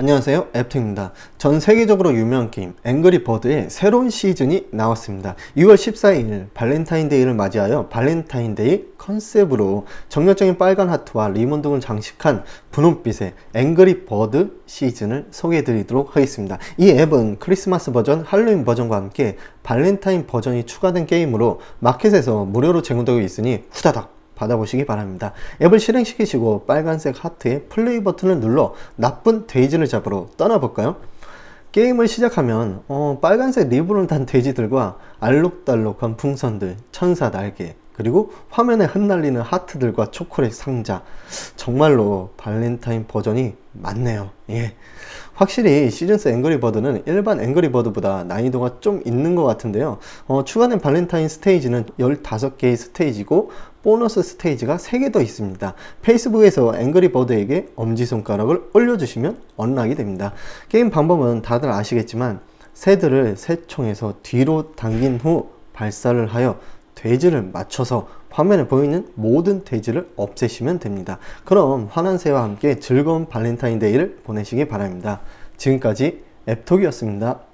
안녕하세요 앱투입니다 전 세계적으로 유명한 게임 앵그리버드의 새로운 시즌이 나왔습니다 6월 14일 발렌타인데이를 맞이하여 발렌타인데이 컨셉으로 정열적인 빨간 하트와 리몬 등을 장식한 분홍빛의 앵그리버드 시즌을 소개해 드리도록 하겠습니다 이 앱은 크리스마스 버전 할로윈 버전과 함께 발렌타인 버전이 추가된 게임으로 마켓에서 무료로 제공되고 있으니 후다닥 받아보시기 바랍니다. 앱을 실행시키시고 빨간색 하트의 플레이 버튼을 눌러 나쁜 돼지를 잡으러 떠나볼까요? 게임을 시작하면 어, 빨간색 리본을 단 돼지들과 알록달록한 풍선들, 천사 날개, 그리고 화면에 흩날리는 하트들과 초콜릿 상자 정말로 발렌타인 버전이 맞네요 예. 확실히 시즌스 앵그리버드는 일반 앵그리버드보다 난이도가 좀 있는 것 같은데요 어, 추가된 발렌타인 스테이지는 15개의 스테이지고 보너스 스테이지가 3개 더 있습니다 페이스북에서 앵그리버드에게 엄지손가락을 올려주시면 언락이 됩니다 게임 방법은 다들 아시겠지만 새들을 새총에서 뒤로 당긴 후 발사를 하여 돼지를 맞춰서 화면에 보이는 모든 돼지를 없애시면 됩니다. 그럼 화난새와 함께 즐거운 발렌타인데이를 보내시기 바랍니다. 지금까지 앱톡이었습니다.